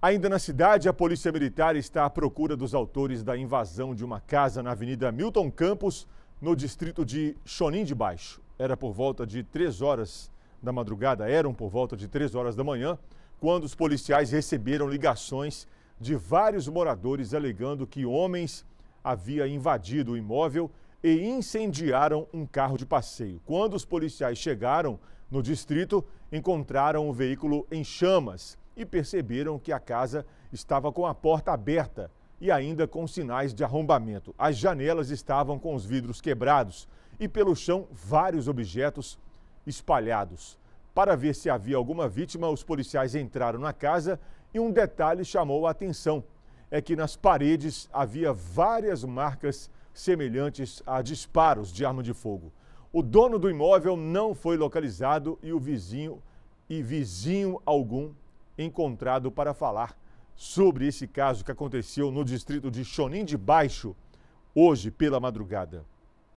Ainda na cidade, a Polícia Militar está à procura dos autores da invasão de uma casa na Avenida Milton Campos, no distrito de Chonim de Baixo. Era por volta de três horas da madrugada, eram por volta de três horas da manhã, quando os policiais receberam ligações de vários moradores alegando que homens haviam invadido o imóvel e incendiaram um carro de passeio. Quando os policiais chegaram no distrito, encontraram o veículo em chamas e perceberam que a casa estava com a porta aberta e ainda com sinais de arrombamento. As janelas estavam com os vidros quebrados e pelo chão vários objetos espalhados. Para ver se havia alguma vítima, os policiais entraram na casa e um detalhe chamou a atenção: é que nas paredes havia várias marcas semelhantes a disparos de arma de fogo. O dono do imóvel não foi localizado e o vizinho e vizinho algum encontrado para falar sobre esse caso que aconteceu no distrito de Chonim de Baixo hoje pela madrugada.